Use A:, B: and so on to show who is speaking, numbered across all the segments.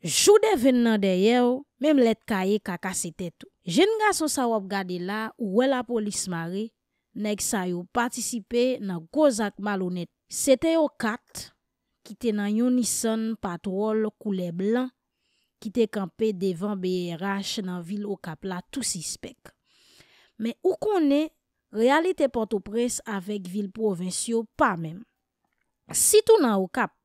A: Jou de ven nan deye ou, mem let kaye kaka sete tou. Jen nga son sa wap gade la, ou wè la polis mare, nek sa yo patisipe nan gozak malonet. Sete yo kat, kite nan yon nison patrol koule blan, kite kampe devan B.R.H. nan vil o kapla tout si spek. Men ou konen, realite pote pres avèk vil provincio pa men. Sitou nan o kap,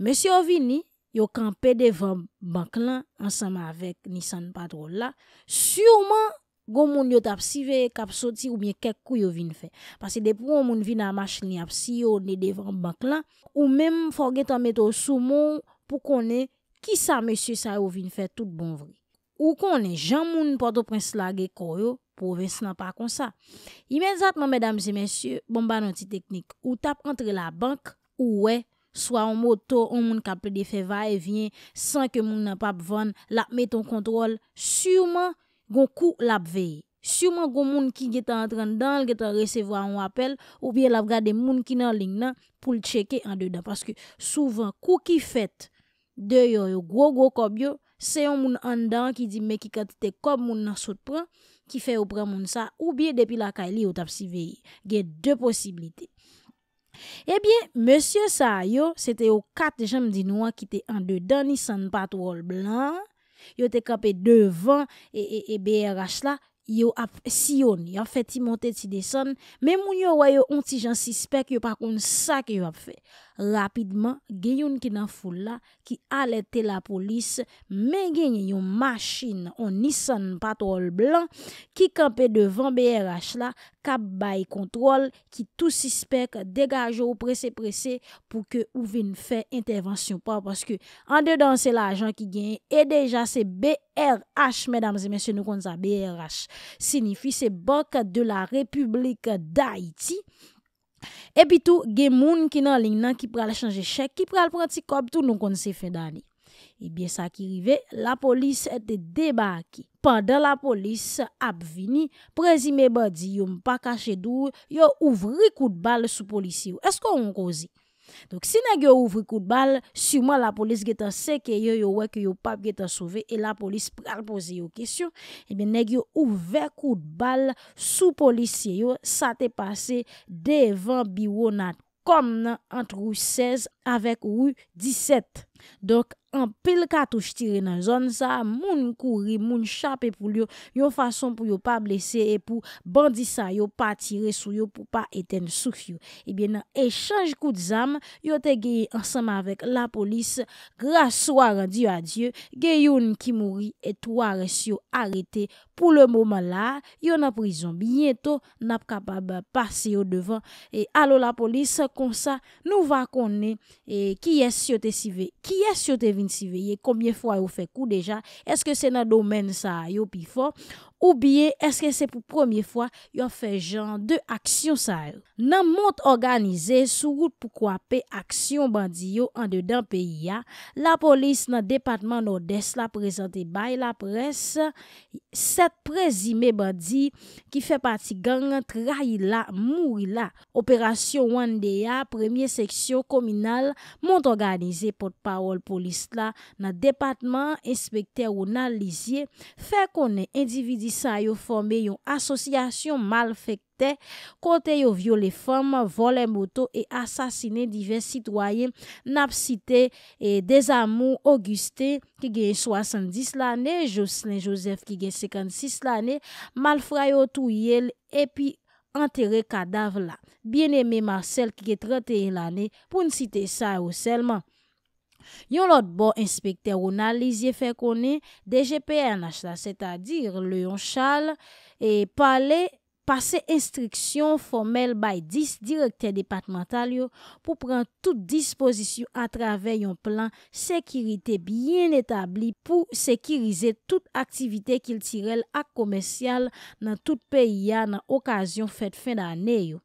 A: mèsyo vini, yo kanpe devan bank lan, ansama avek Nissan patro la, sureman, goun moun yo tap si ve kap soti, ou mwen kek kou yo vin fe. Pase depou moun vin a mach ni ap si yo, ni devan bank lan, ou mwen fò gen tan meto sou moun, pou konen, ki sa mèsyè sa yo vin fe tout bon vre. Ou konen, jan moun poto prins la ge koryo, pou ven snan pa kon sa. Imen zatman mèdam zè mèsyè, bon ban an ti teknik, ou tap entre la bank, ou wey, Swa an mo to, an moun ka ple de fe va e vyen, san ke moun nan pap van, lakme ton kontrol, syouman goun kou lap vey. Syouman goun moun ki getan entran dan, getan resevwa an wapel, ou bie lap gade moun ki nan ling nan pou l cheke an de dan. Paske souvan kou ki fet deyo yo gro gro kob yo, se yon moun an dan ki di me ki katite kob moun nan sot pran, ki fe ou pran moun sa, ou bie depi la ka li yo tap si vey. Gey de posibilite. Ebyen, monsye sa yo, sete yo kat jem di nou an ki te an de dani san patwol blan, yo te kape devan e, e, e brh la, yo ap siyon, yo ap feti monte ti desen, men moun yo wanyo ontijan sispek yo pakoun sa ki yo ap feti. Rapidman genyon ki nan foule la ki alete la polis men genyon yon machin o Nissan Patrol Blanc ki kampe devan BRH la kap bay kontrol ki tous ispek degaje ou prese prese pou ke ou ven fè intervensyon pa. An dedan se la ajan ki genyon e deja se BRH, medamze men se nou kon za BRH. Senifi se BOK de la Republik Daityi. Epi tou, gen moun ki nan ling nan ki pral chanje chek, ki pral pranti kop tou nou kon se fedani. Ebyen sa ki rive, la polis ete deba aki. Pandan la polis ap vini, prezime badi yon pa kache dour, yon ouvri kout bal sou polisiyou. Esko yon kozi? Si neg yo ouvri kout bal, suman la polis getan seke yo yo wek yo pap getan souve e la polis pral pose yo kesyon, ebe eh neg yo ouvri kout bal sou polisye yo, sa te pase devan biwo nat, kom nan antrou 16 avek rou 17. Dok, an pel katouj tire nan zon sa, moun kouri, moun chapi pou lyo, yon fason pou yon pa blese e pou bandisa yon pa tire sou yon pou pa eten souf yon. Ebyen, nan echanj kout zam, yon te geyi ansama vek la polis, grasso aran diyo adye, geyi yon ki mouri etou aran si yon arete. Pou le mouman la, yon aprizon binyeto nap kapab pase yon devan. E alo la polis konsa nou va konen e ki yes yon te sivek. Ki es yo te vin si veye, komye fwa yo fe kou deja, eske senado men sa yo pi fwa? Ou biye, eske se pou premier fwa yon fe jan de aksyon sa el? Nan mont organize sou gout pou kwape aksyon bandi yo an de dan pe ya, la polis nan depatman no des la prezante bay la pres, set prezime bandi ki fe pati gangan tra yi la mou yi la. Operasyon wan de ya, premier seksyon kominal, mont organize potpawol polis la nan depatman, inspekter ou nan lisye, fe konen individi Sa yo forme yon asosyasyon mal fèkte kote yo viole fèm, vole moto e asasine dive sitwayen nap site eh, Dezamou Auguste ki ge 70 lane, Jocelyn Joseph ki ge 56 lane, mal fra yo tou yel epi anterè kadav la. Bien eme Marcel ki ge 31 lane pou n site sa yo selman. Yon lot bo inspektè rounalizye fè konè DGPN la chla, sè ta dir le yon chal e pale pase instriksyon fòmel bay dis direkter departemental yo pou pran tout dispozisyon a travè yon plan sekirite byen etabli pou sekirize tout aktivite kiltirel ak komensyal nan tout peyi ya nan okasyon fèd fèd anè yo.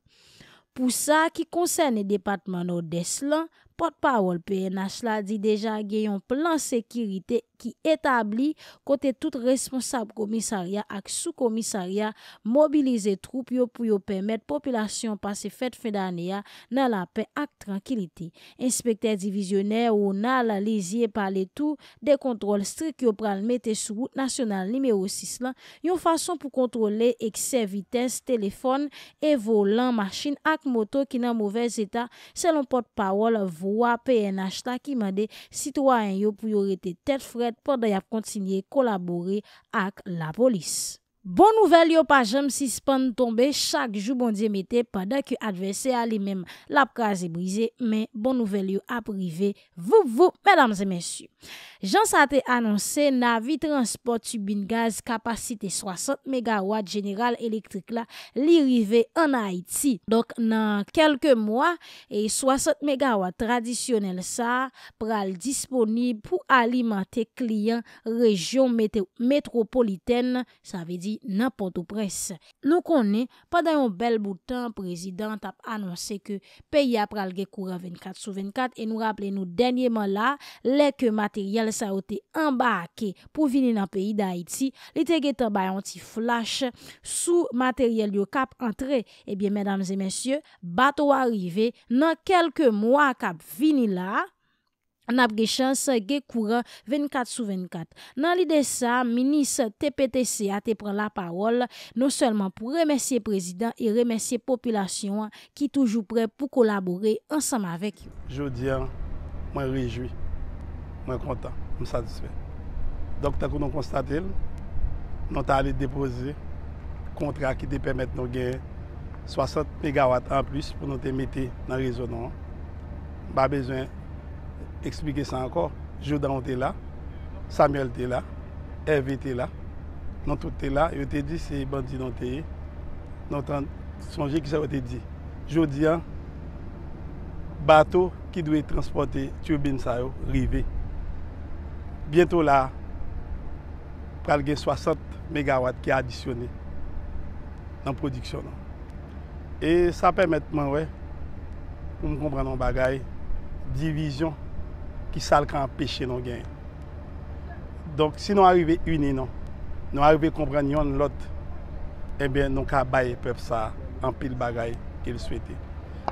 A: Pou sa ki konsèn e departement nou des lan, Potpawol PNH la di deja geyon plan sekiriti ki etabli kote tout responsable komisariya ak sou komisariya mobilize troupe yo pou yo pemet popilasyon pase fèd fèd ane ya nan la pen ak trankelitè. Inspekter divizyonè ou nan la leziye pale tou de kontrol strik yo pralmè te sou route nasyonal nimeyo 6 lan yon fason pou kontrole ekse vitès, tèlefon, e volan, masjin ak moto ki nan mouvez etat selon potpawol vwa PNH la ki mande sitwa en yo pou yo rete tèt fre pou da yap kontsiniye kolabori ak la polis. Bon nouvel yo pa jem si span tombe chak jou bondye mete padak yo adwese a li mem la praze brize, men bon nouvel yo ap rive vou, vou, mèdames et mèsyou. Jan sa te anonse na vitransport subin gaz kapasite 60 MW general elektrik la li rive an Haiti. Dok nan kelke mwa, e 60 MW tradisyonel sa pral disponib pou alimante kliyen rejyon metropoliten, sa ve di nan porto pres. Nou konen, padan yon bel boutan, prezident ap anwase ke peyi ap pralge kura 24 sou 24 e nou rapple nou denye man la leke materyel sa ote anba ake pou vini nan peyi da Haiti, li tege tabay an ti flash sou materyel yo kap entre. Ebyen, medams e mensye, bat ou arive nan kelke mwa kap vini la An apre chans, ge kouran 24 sou 24. Nan li de sa, minis TPTC a te pran la parol non selman pou remersye prezident e remersye populasyon ki toujou pre pou kolaborer ansanm avek yo.
B: Jodi, mwen rejwi, mwen kontan, mwen satisfen. Dok takou nou konstatil, nou ta ale depoze kontra ki te pemet nou gen 60 MW an plus pou nou te mette nan rezonan. Ba bezwen, explike sa ankor, Jodan te la, Samuel te la, Ev te la, nan tout te la, yo te di se bandi nan te ye, nan tan sonje ki sa yo te di, Jodan, bato ki dwe transporte, tiyobin sa yo, rive, bientou la, pral gen 60 megawatt ki adisyone, nan produksyon nan, e sa pemetman we, ou m kompren nan bagay, divizyon, ki sal ka an peche nou gen. Donk, si nou arive unenon, nou arive komprende yon lot, e eh ben nou ka baye pep sa an pil bagay ke l souete.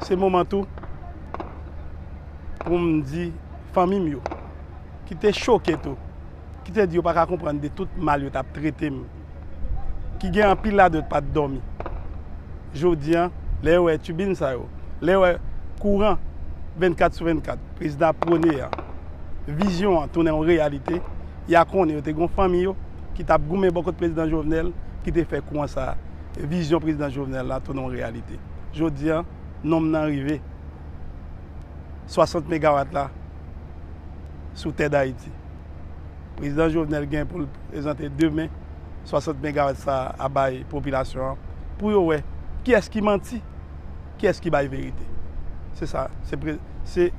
B: Se momentou, pou m di, fami myo, ki te choke tou, ki te di yo pa ka komprende de tout mal yo tap trete myo, ki gen an pil la de pat domi. Jou di an, le ou e tubin sa yo, le ou e kouran, 24 sou 24, prezidant prone ya, vizyon an tonen an reyalite, ya kon yo te gon fami yo, ki tap gome bokot prezident Jovenel, ki te fe kon sa vizyon prezident Jovenel la tonen an reyalite. Jodi an, nom nan rive, 60 MW la, sou te da iti. Prezident Jovenel gen pou le prezente demen, 60 MW sa abay popilasyon an. Pou yo we, ki es ki manti, ki es ki bay verite. Se sa, se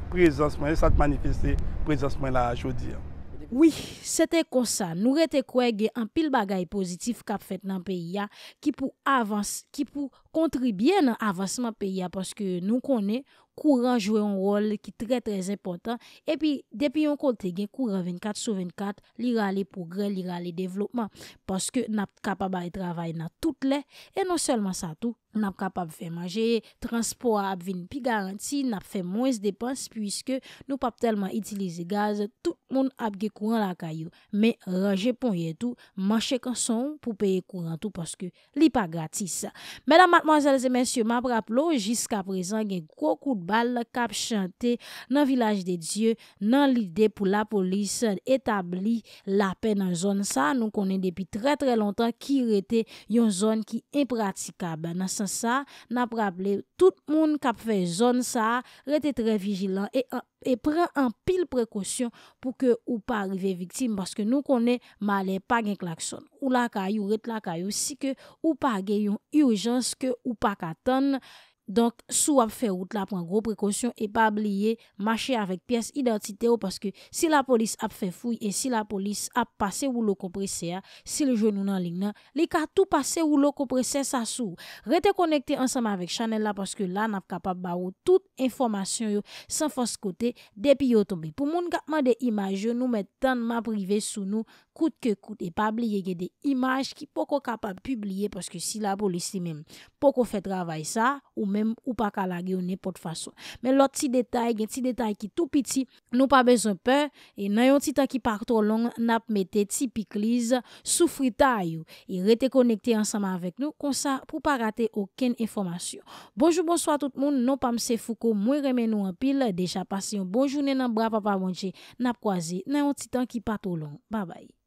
B: prezente manifeste, prezansman la jodi.
A: Oui, sete konsa, nou rete kwege an pil bagay pozitif kap fet nan peyi ya ki pou avans, ki pou kontribye nan avansman peyi ya paske nou konen kouran jwe yon rol ki tre tre impotant, epi depi yon kote gen kouran 24 sou 24, li ra li progre, li ra li devlopman paske nap kapabay travay nan tout le, e non selman sa tou nap kapab fe manje, transpo ap vin pi garanti, nap fe mwes depans, pwiske nou pap telman itilize gaz, tout moun ap ge kouran la kayo, me ranje pon ye tou, manche konson pou peye kouran tou, paske li pa gratis mena matmazelze mensyo, map rap lo, jiska prezan gen koukoud bal kap chante nan vilaj de Diyo nan lide pou la polis etabli la pen nan zon sa. Nou konen depi tre tre lontan ki rete yon zon ki impratikab. Nan san sa nan prable tout moun kap fe zon sa rete tre vijilan e, e pren an pil prekosyon pou ke ou pa arrive viktim. Baske nou konen male pa gen klakson. Ou lakay ou ret lakay ou si ke ou pa gen yon urjans ke ou pa katan Donk sou ap fe route la pou an gro prekonsyon e pa abliye mache avek piyes identite yo paske si la polis ap fe fuy e si la polis ap pase ou lo komprese ya si le jounou nan ling nan, li ka tou pase ou lo komprese sa sou rete konekte ansama avek chanel la paske la nap kapap ba ou tout informasyon yo san fos kote depi yo tombe. Pou moun kapman de imaj yo nou met tanman prive sou nou Kout ke kout e pabliye gen de imaj ki poko kapab publiye paske si la polisi menm poko fet ravay sa ou menm ou pa kalage ou ne pot fason. Men lot ti detay gen ti detay ki tou piti nou pa bezon pe e nayon ti tan ki partolong nap mette ti pikliz soufri ta ayou e rete konekte ansama avek nou konsa pou pa rate oken informasyon. Bonjou bonsoy a tout moun nou pa mse fouko mwen remen nou an pil deja pasyon bonjou nenan bra pa pa bonje nap kwaze nayon ti tan ki partolong Babay